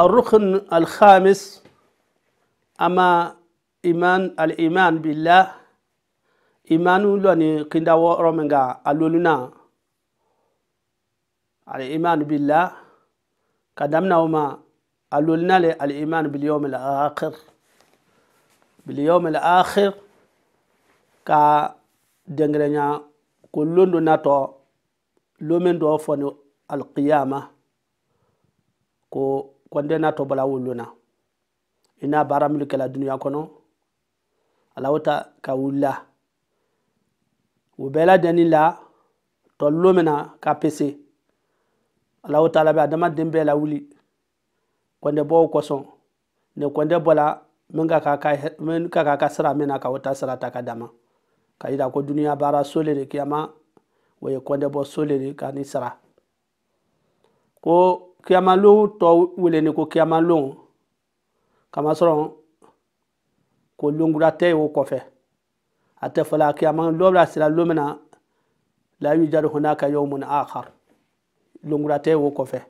الركن الخامس أما إيمان الإيمان بالله إيمان لوني كندا ورمنغا ألولنا الإيمان بالله قدمنا وما ألولنا الإيمان باليوم الآخر باليوم الآخر كا دنجرنا كلون ناتو لومن دوفن القيامة كو kɔnde n'a tɔ bala wolo na i n'a baara minnu kɛla duniya kɔnɔ alaw ka wulila o bɛɛ ladɛnni la tɔlilo min na ka pese alaw ta la bɛ adamaden bɛɛ la wuli kɔnde bɔw kɔsɔn ne kɔnde bɔla min ka ka min ka ka ka sira na ka o ta sira ta ka dama ka yira ko duniya baara sole de kiyama o ye kɔnde bɔ sole de ka ni sara ko kíama ló tọ wele ni ko kíama lóhùn kama sɔrɔ ko longura tɛ o kɔfɛ a tɛ fɔla kíama lɔbira sira lomi na la yu jari hona ka yɔ mun akhar longura tɛ o kɔfɛ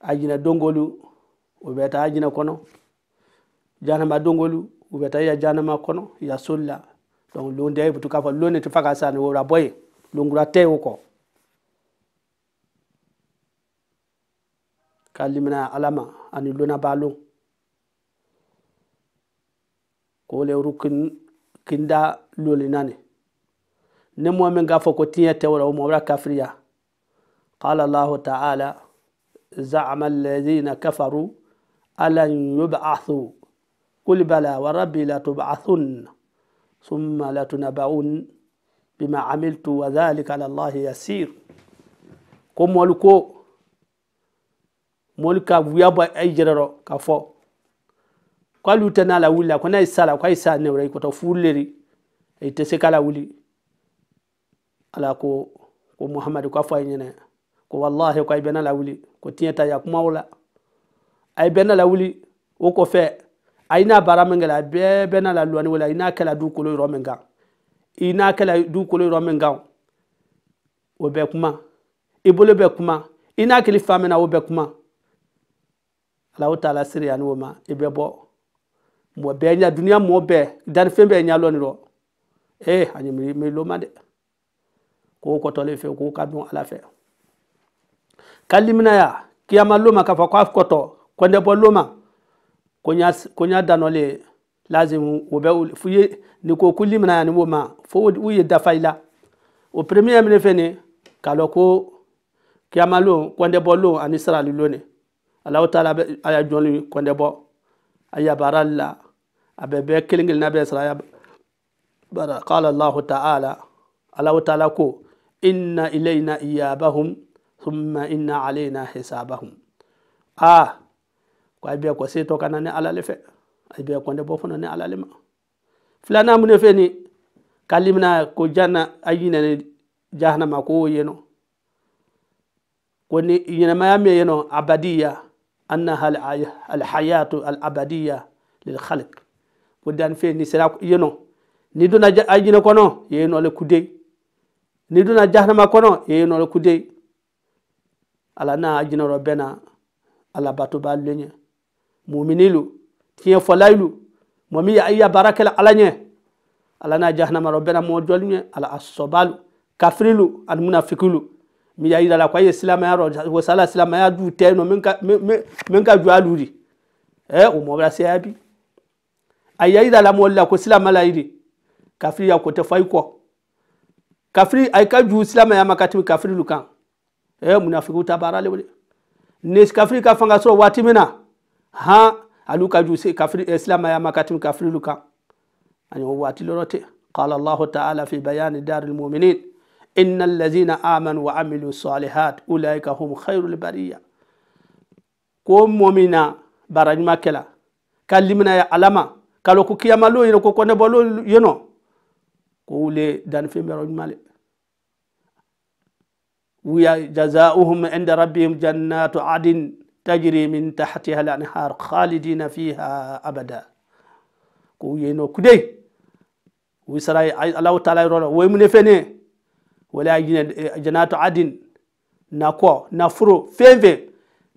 a jinɛ dongolu o bɛ taa jinɛ kɔnɔ janama dongolu o bɛ taa ya janama kɔnɔ ya soli la donc lon tɛ butu k'a fɔ lon ne tɛ fa ka sa ni wora bɔ ye longura tɛ o kɔ كلمنا علما أن لنا بالو كل يوركن كندا لولناني نمو من غفو كتنية تورا ومورا كافريا قال الله تعالى زعم الذين كفروا الا يبعثوا قل بلى وربي لا تبعثن ثم لا تنبعون بما عملت وذلك على الله يسير قم ولكو moolu ka wuya bɔ a yɛrɛrɔ ka fɔ ko tɛ n'a la wuli la ko n'a ye sa la ko a ye sa ne wɛrɛ kɔtɔ furu leri i tɛ se k'a la wuli ala ko ko muhamadu k'a fɔ a ye ɲɛnɛ ko walahi ko a ye n'a la wuli ko tiɲɛ ta ya kuma o la a ye n'a la wuli o kɔfɛ a ye n'a baara min kɛ la a bɛɛ bɛn n'a la lɔni wɛrɛ a n'a kɛla dukolo yɔrɔ min kan i n'a kɛla dukolo yɔrɔ min kan o bɛ kuma i bolo bɛ kuma i n'a kili fa o bɛ kuma alahu taala siri yani wo ma i bɛ bɔ mɔ bɛɛ ɲa duniya mɔ bɛɛ dani fɛn bɛɛ ɲa lɔni rɔ ee eh, a ɲi mi lo ma dɛ k'o kɔtɔlen fɛ k'o ka dun ala fɛ ka liminaya kiyama loma k'a fɔ k'a kɔtɔ kɔndɛbɔ loma ko n y'a danɔlen lazim o bɛ f'u ye nin ko ko liminaya ni wo ma fo u ye dafa i la o premier min filɛ nin ye k'a lɔ ko kiyama lon kɔndɛbɔ lon ani sarali lon ne alahu taala bɛ aya jɔnli kɔnde bɔ a yabara la a bɛ bɛɛ kelen kelen na bɛɛ sara yabara qala allahu taala alahu taala ko inna ilayna iyabahum thumma inna alayna hisabahum ah ko ay bɛɛ ko seetɔ kana ni ala le fɛ ay bɛɛ kɔnde bɔ fana ni ala le ma filanan mun ne fɛ ni kalimina ko janna ayi na ni jahannama ko yen nɔ ko ni ɲɛnɛmaya min yen nɔ abadiya annaha alhayatu alabadiya lilkhalik mo dan fe ni sera yeno ni dona ajina kono yeno le kudey ni dona jahnama kono yeno le kudey ala na ajinaro bena ala bato ba lenye muminilu tiɲɛ fɔlayilu mɔmi ya iya baara kɛla ala ɲɛ ala n'a jahanama rɔ bena mɔ jɔli ɲɛ ala asɔbalu kafirilu ani munafikilu miya yirala ko a ye silamaya rɔ wasala silamaya du tɛ nɔ min ka ju alu de ɛ o mɔbila seya bi a ya yirala mɔli la ko silama la yiri kafiri ya ko tɛ fɔ i kɔ kafiri a ka ju silamaya ma ka tɛmɛ kafiri lu kan ɛ e, munafigiw ta baara le wele ne kafiri ka fanga sɔrɔ waati min na han alu ka ju kafiri ɛ e, silamaya ma ka tɛmɛ kafiri lu kan ani o waati lɔrɔ tɛ qala allahu ta'ala fi bayani daril mu'minin إن الذين آمنوا وعملوا الصالحات أولئك هم خير البرية كوم مؤمنا براني ما كلا كلمنا يا علما كلو كوكيا مالو ينو كوكو نبولو ينو قولي دان في مرون مالي ويا جزاؤهم عند ربهم جنات عدن تجري من تحتها الأنهار خالدين فيها أبدا قولي ينو كدي ويسرى الله تعالى يرى ويمنفني wala eh, janatu adin na kɔ na furo fɛn fɛn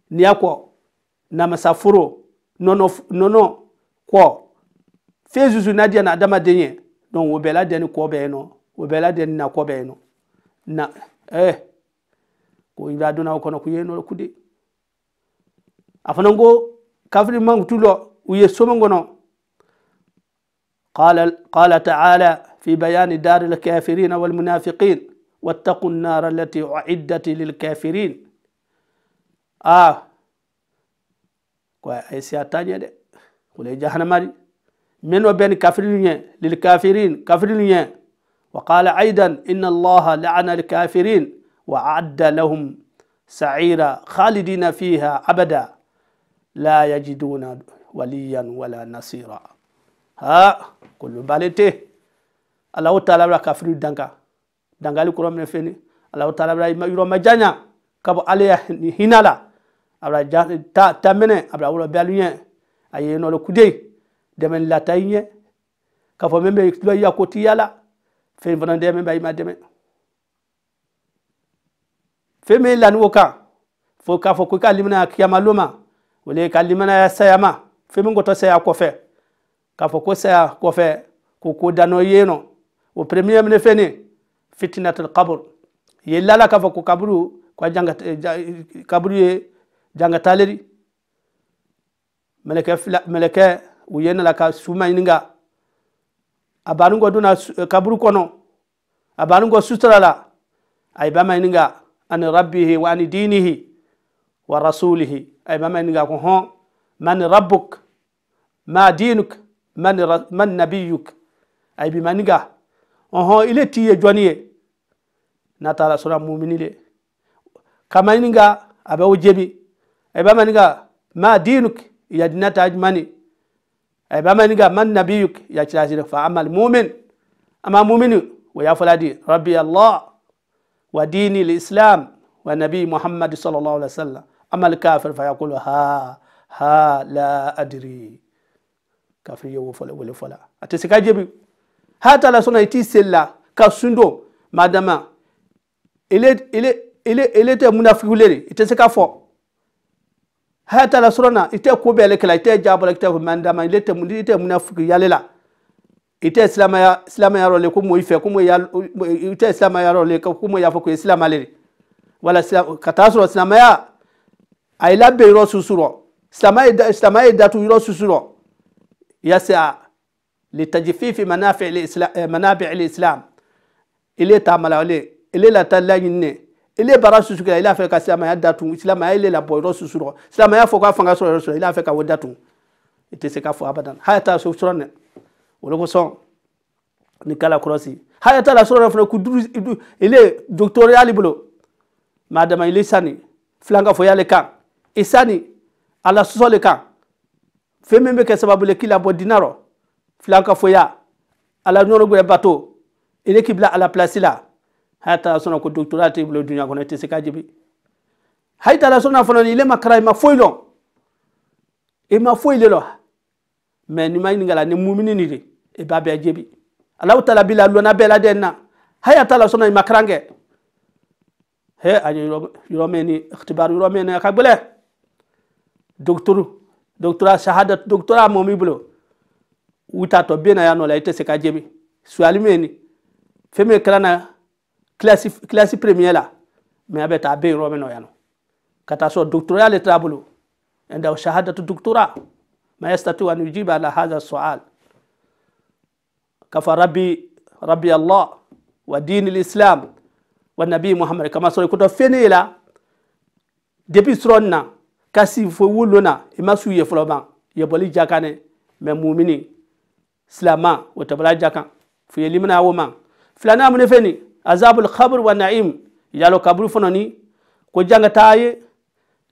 ni ya kɔ na masa furo nɔnɔ nɔnɔ kɔ fɛn zuzu na diya na adamaden ye donc o bɛɛ la diya ni kɔ bɛɛ yen nɔ o bɛɛ la diya na kɔ bɛɛ yen na ɛɛ eh, ko i b'a dɔn aw kɔnɔ k'u ye nɔ kude a fana ko kafiri man tu lɔ u ye so min kɔnɔ قال قال تعالى في بيان دار الكافرين والمنافقين واتقوا النار التي أعدت للكافرين آه كوي آية سياتانيا دي كولي جهنم دي من وبين كافرين للكافرين كافرين وقال أيضا إن الله لعن الكافرين وأعد لهم سعيرا خالدين فيها أبدا لا يجدون وليا ولا نصيرا ها كل بالته الله تعالى كافر دنكا dangali kura mine feni alahu taala bira yɔrɔ ma janya ka bɔ ale ya hinɛ la a ja ta ta minɛ a bira wɔrɔ bɛlu ɲɛ a ye nɔlɔ kude dɛmɛ lata i ɲɛ ka fɔ min bɛ tulɔ ya ko ti yala fɛn fana dɛmɛ bɛ i ma dɛmɛ fɛn min lani o kan fo k'a fɔ ko i ka limana kiyama loma o le ka limana sayama fɛn min kɔtɔ saya kɔfɛ k'a fɔ ko saya kɔfɛ ko ko danɔ yen nɔ o premier minɛ fɛn fitnatul qabr ye lala ka ko kaburu ko janga kaburu ye janga taleri meleke fila meleke u yena la ka suma ininga abanungo duna kaburu kono abanungo sutra la ay bama ininga an rabbihi wa an dinihi wa rasulihi ay bama ininga ko hon man rabbuk ma dinuk man man nabiyuk ay bima ininga oho ile tiye joniye n'a taara sɔrɔ mumini le kama ɲininka a bɛ o jaabi a b'a ma ɲininka ma diinuk yadina ta jumani a b'a ma ɲininka man nabiyuk ya cira fa amal mumin ama mumini o y'a fɔla di rabbi allah wa diini l'islam wa nabi muhammad sallallahu alaihi wa sallam amal kafir fa yakulu ha ha la adiri kafir ye wo fɔlɔ wele fɔlɔ a hata la sɔnna i ka sun madama ele tɛ munafiki le i tɛ se ka fɔ hata la sɔrɔ na i tɛ ko bɛɛ le kɛla i tɛ jabɔ la i tɛ mandama ile tɛ i tɛ munafiki yale la i tɛ silamaya silamaya yɔrɔ le ko mo i fɛ ko mo i tɛ silamaya yɔrɔ le ko mo y'a fɔ ko ye silama le wala ka taa sɔrɔ silamaya a ye labɛn yɔrɔ susu rɔ silamaya ye datu yɔrɔ susu rɔ yasa litajififi manafi al islam ile ta le ele la taa laɲini ele baara susu kɛ ele a fɛ ka silamɛya datugu silamɛya ele la bɔ yɔrɔ susu rɔ silamɛya fɔ k'a fanga sɔrɔ yɔrɔ sɔrɔ ele a fɛ ka o datugu i tɛ se k'a fɔ abadan haya t'a sɔrɔ nɛ o de kosɔn ni kala kɔrɔsi haya t'a la sɔrɔ yɔrɔ fana ko duuru ele dɔgɔtɔrɔ y'ale bolo mɛ adama ele sanni filanka fɔ y'ale kan i sanni ala sɔsɔ le kan fɛn min bɛ kɛ sababu le k'i labɔ dinarɔ filanka fɔ ya ala ɲɔgɔn gbɛrɛ bato ele k'i bila ala pilasi la hata sona ko doctorate bulo duniya kono ite sikaji bi haytala sona fana e, ni lema kara ma foylo e ma foyle lo mais ni ma ngala ni mumini ni de e babe jebi allah taala bila lona bela denna hayatala sona ma karange he aje yuromeni ikhtibar yuromeni ka bele docteur doctora shahadat doctora momi bulo wuta to bena la ite sikaji bi sualimeni feme na classe classe première la mɛ a bɛ taa a bɛ yen yɔrɔ min na yan nɔ ka taa sɔrɔ dɔgɔtɔrɔya le t'a bolo ɛnda o shahadatu dɔgɔtɔra ma yastati an yujiba ala hadha su'al kafa rabbi rabbi allah wa dini l'islam wa nabi muhammad kama sɔrɔ ikotɔ fene la depuis sɔrɔ na kasi fo wolo na i ma ye fɔlɔ ban yɛbɔli mumini silama o tɛ bɔla ja kan fiyeli mana mun de azabul khabr wa naim yalo kaburu fono ni ko janga taye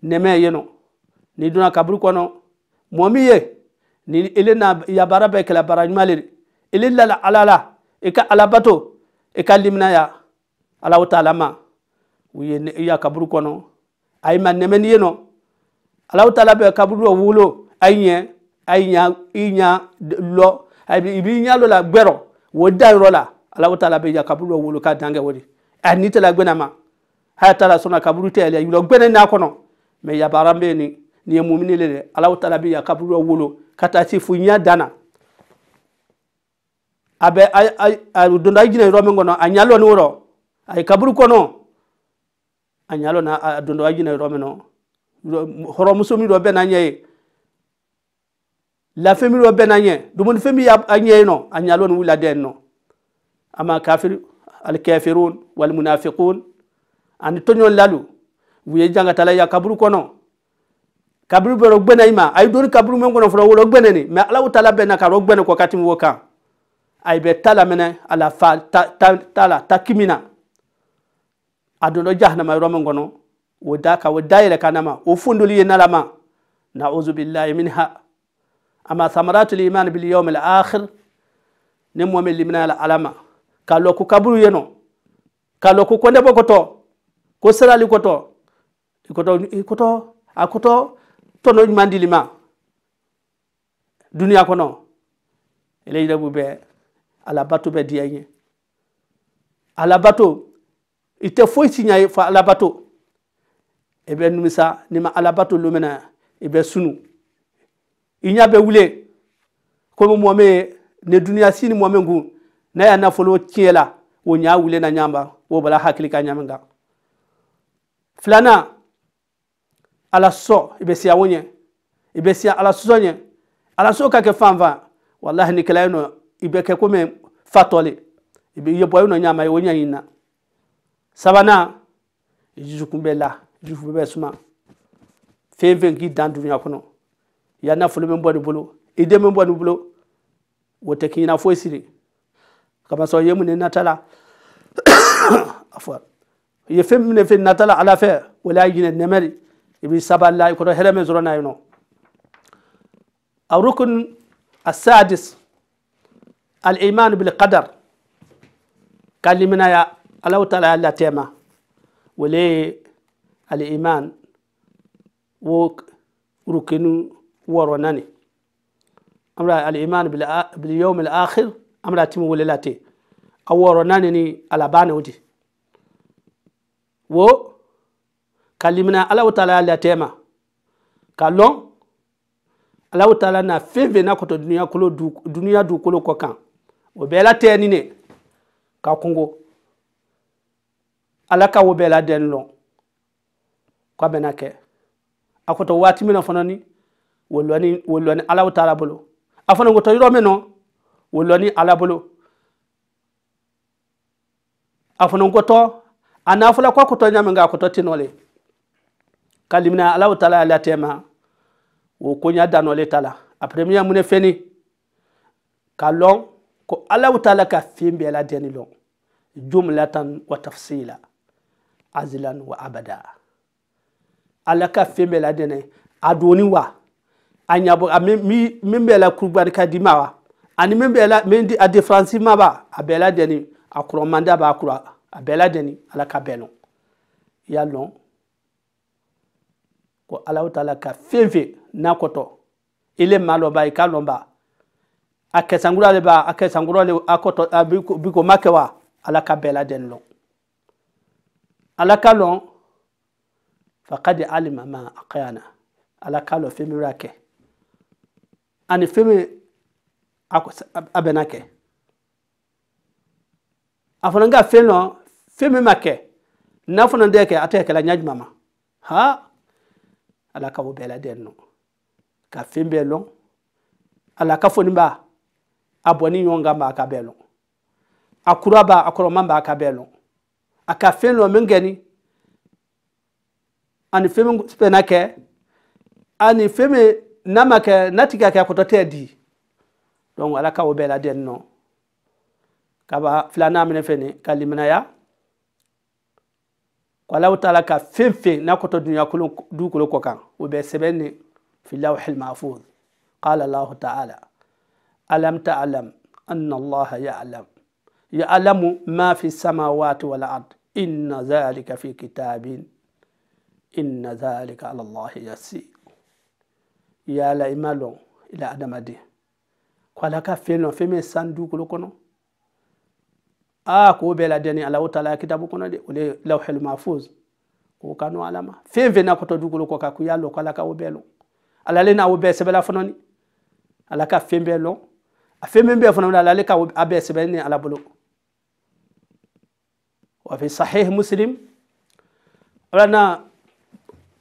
neme yeno ni duna kaburu kono momi ye ni ile na ya bara be kala bara nyumale ile la alala ika alabato ika limnaya ala taala ma uye ya kaburu kono ay man neme ni yeno ala taala be kaburu wulo ayen ayen inya lo ibi inya lo la gbero wo da la alaw taala ya kaburu dɔ wolo ka dange wo de a ni tala gbɛna ma haya taala sɔnna kaburu tɛ yɛlɛ yulɔ gbɛna n'a kɔnɔ mɛ yabara bɛ nin nin ye mumuni le dɛ alaw taala be kaburu dɔ wolo ka taa se fo ɲɛ danna a bɛ a a donda jinɛ yɔrɔ min kɔnɔ a ɲalɔ ni wɔrɔ a ye kaburu kɔnɔ a ɲalɔ na a donda jinɛ yɔrɔ min na hɔrɔnmuso min dɔ bɛ na ɲɛ ye lafɛn min dɔ bɛ na ɲɛ dumunifɛn min y'a ɲɛ yen nɔ a ɲalɔ ni wula dɛ yen nɔ ama kafir alkafirun walmunafiqun ani toñol lalu wuye jangatala ya kaburu kono kaburu bero gbena ima ay dori kaburu men kono fro wolo gbene ni mais alaw tala bena ka ro gbene ko katim wo kan ay be tala mene ala fa ta, ta, tala takimina adono jahannama yoro men kono wo da ka wo dayele kanama o fundoli ye nalama na'uzu billahi minha ama thamaratul iman bil yawm al akhir ni momin limina ala alama kalo ku kaburu yeno kalo ku konde bo koto ko serali koto ikoto ikoto akoto tono mandilima duniya kono eleyi debu alabato bɛ diya ɲɛ alabato i tɛ foyi si ɲa ye fɔ alabato i bɛ numisa n'i ma alabato lomina i bɛ sunu i ɲa bɛ wule komi mɔmɛ ne duniya si ni mɔmɛ kun n'a ya nafolo tiɲɛ la o ɲa wuli na ɲamba o bala hakili ka ɲami filanan ala sɔ i bɛ siya o ɲɛ i bɛ siya ala sɔsɔ ɲɛ ala sɔ ka kɛ fan fan walahi ni kɛlɛ nɔ i bɛ kɛ komi fatɔli i bɛ bɔ i nɔ ɲama ye o ɲɛɲini na sabanan dusukun bɛ la dusukun bɛ suma fɛn fɛn k'i dan dunuya kɔnɔ i ya nafolo min bɔ nin bolo i den min bɔ nin bolo o tɛ k'i ɲɛna foyi si كما يوم نتلا عفوا يفهم في نتلا على فا ولا يجن النمر يبي سبع لا يكره هرم زرنا ينو ركن السادس الإيمان بالقدر قال لمنا يا الله تعالى لا تيما ولي الإيمان وك ركن ورناني امرا الإيمان باليوم الآخر amra timu wole late aworo nani ni alabane udi wo kalimina alaw taala latema kalon alaw taala na fɛn fɛn na kɔtɔ duniya kolo du duniya dugukolo kɔ o bɛɛ la tɛ ni ne ka kungo ala ka o bɛɛ la dɛn lɔn k'a bɛna kɛ a kɔtɔ waati min na fana ni wolɔni wolɔni alaw taala bolo a fana kɔtɔ yɔrɔ min na wo lɔni ala bolo a fana kɔtɔ a n'a fɔla kɔ kɔtɔ tala min kɛ a ala ta la da nɔ le ta la a premiya mun ne fɛni ko ala ta la ka fin bɛɛ la dɛni lɔn jumlatan wa tafsila azilan wa abada ala ka fin bɛɛ la dɛnɛ a doni wa a ɲabɔ min bɛɛ la kurubani ka di ma wa ani min bɛ la min di a diferansi ma ba a bɛɛ la dɛni a kɔrɔ man di a b'a kura a bɛɛ la dɛni ala ka bɛn nɔ i y'a lɔn ko ala ta la ka fɛn fɛn n'a kɔtɔ i le maa lɔn ba i k'a lɔn ba a kɛsankura le ba a kɛsankura le a kɔtɔ a bi ko ma kɛ wa ala ka bɛɛ la dɛni lɔn ala ka lɔn fa ka di alima ma a kayana ala ka lɔn fɛn min b'a kɛ ani fɛn min abɛn na kɛ a fana ka fɛn dɔ fɛn min ma kɛ n'a fana tɛ kɛ a tɛ kɛla ɲa jumɛn ma ha ala ka o bɛɛ lajɛlen nɔ ka fɛn bɛɛ lɔn ala ka fɔ ba a bɔ ni ɲɔgɔn kan b'a ka bɛɛ lɔn a kura b'a a kɔrɔman b'a ka bɛɛ lɔn a ka fɛn dɔ min kɛ ni ani fɛn min bɛnna kɛ ani fɛn min n'a ma kɛ n'a ti ka kɛ a kɔtɔ tɛ di. donc ala ka o bɛɛ laden nɔ kaba filanan minɛ fɛnɛ ka liminaya ko alaw taala ka fɛn fɛn n'a kɔtɔ duniya kolon dugukolo kɔ kan o bɛ sɛbɛn ne filaw hilmafuz qala allahu taala alam ta'lam anna allaha ya'lam ya'lamu ma fi samawati wal ard inna dhalika fi kitabin inna dhalika ala allahi yasir yala imalon ila adamaden ko ala ka fɛn nɔ fɛn min san dugukolo kɔnɔ aa k'o bɛɛ ladɛnni alahu taala kitabu kɔnɔ de o de ye lawhel mahfuz k'o ka nɔ ala ma fɛn fɛn n'a kɔtɔ dugukolo kɔ kan k'i y'a lɔ k'ala ka o bɛɛ lɔ ala le n'awo bɛɛ sɛbɛla fana ni ala ka fɛn bɛɛ lɔ a fɛn min bɛɛ fana ala ale ka a bɛɛ sɛbɛli ni ala bolo wa fi sahihi muslim ala na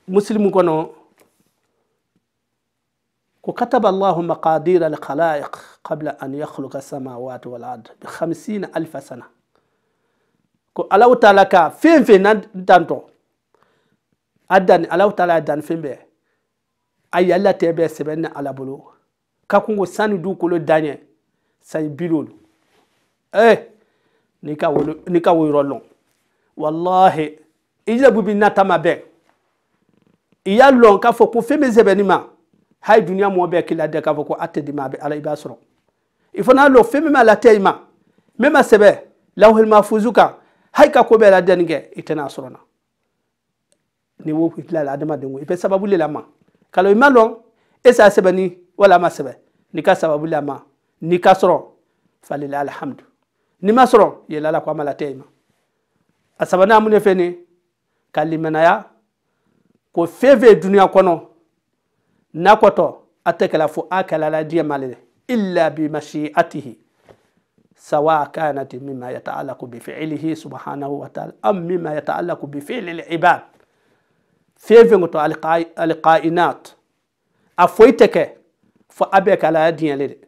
muslim kɔnɔ وكتب الله مقادير الخلائق قبل أن يخلق السماوات والأرض بخمسين ألف سنة الله تعالى فين فين دانتو أدن الله تعالى دان فين به؟ أي الله تبي سبنا على بلو كاكونغو سان دو كلو دانية ساي بيلول إيه نيكا ولو نيكا ويرولون والله إذا ببي نتما بيه إيا لون كافو كو فين بيه hay duniya mɔgɔ bɛɛ kila dɛ k'a fɔ ko a tɛ dimi a bɛ ala i b'a sɔrɔ i fana lɔ fɛn min b'a la tɛ i ma min ma sɛbɛ lawhil mahfuzu kan hay ka ko bɛɛ la dɛnni kɛ i tɛna a sɔrɔ na ni wo kila la adamaden ko i bɛ sababu le la ma kalo i ma lɔn e sa sɛbɛnni wala a ma sɛbɛ n'i ka sababu le ma n'i ka sɔrɔ falila alihamdu n'i ma sɔrɔ yɛlɛ la ko a ma la tɛ i ma a sabanan mun de filɛ nin ka limanaya ko fɛn fɛn duniya kɔnɔ nakoto atekala fo akalala diyamalene illa bimashiatihi sawa kanat mima yataalaku bifilihi subhanahu wa taala am mima yataalaku bifili libad fefeŋo to alqainat a foyi teke fo abe kalala diyale de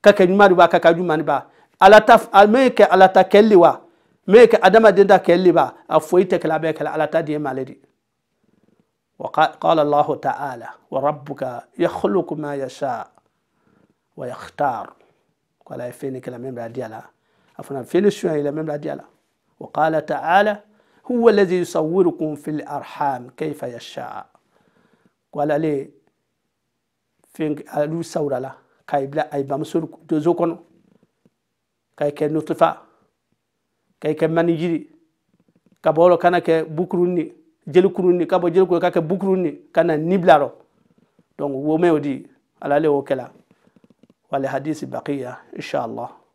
kake ɲumani ba kaka ɲumani ba alata me ke alata kelli wa me ke adamaden da kelli ba a foyi tekela abe kela alata diyemale di وقال الله تعالى وربك يخلق ما يشاء ويختار ولا يفيني كلام من بعد يلا أفنى فين شو الى من بعد يلا وقال تعالى هو الذي يصوركم في الارحام كيف يشاء ولا لي فين الو سورة لا كاي بلا اي بامسور دوزوكون كاي كن نطفه كاي كن يجري كبولو كانك بكروني jeli kurunni ka bɔ jeli kuru ka kɛ bukurunni ka na nibila rɔ donc wo mɛ o di ala le y'o kɛla wali hadisi baqiya inshallah